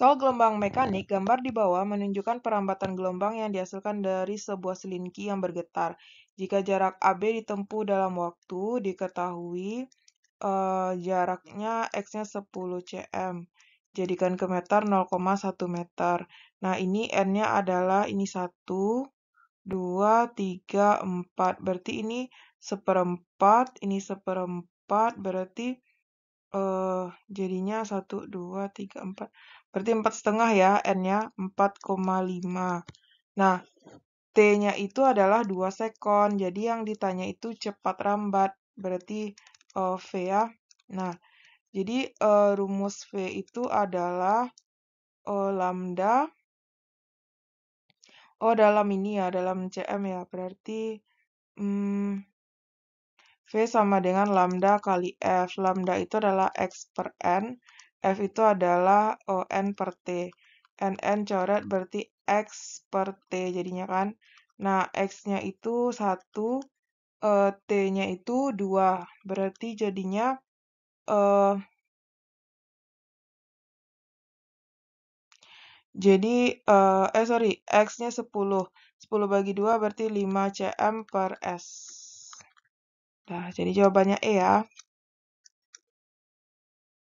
Soal gelombang mekanik, gambar di bawah menunjukkan perambatan gelombang yang dihasilkan dari sebuah selinki yang bergetar. Jika jarak AB ditempuh dalam waktu, diketahui uh, jaraknya X-nya 10 cm. Jadikan ke meter 0,1 meter. Nah, ini N-nya adalah ini 1, 2, 3, 4. Berarti ini seperempat, ini seperempat, berarti uh, jadinya 1, 2, 3, 4. Berarti 4 setengah ya, N-nya 4,5. Nah, T-nya itu adalah 2 sekon. Jadi yang ditanya itu cepat rambat. Berarti uh, V ya. Nah, jadi uh, rumus V itu adalah uh, lambda. Oh, dalam ini ya, dalam CM ya. Berarti... Hmm, V sama dengan lambda kali F. Lambda itu adalah X per N, F itu adalah oh, N per T. NN coret berarti X per T jadinya kan. Nah, X-nya itu 1, uh, eh, T-nya itu 2. Berarti jadinya uh, Jadi, uh, eh sorry, X-nya 10. 10 bagi 2 berarti 5 CM per S. Nah, jadi jawabannya E ya.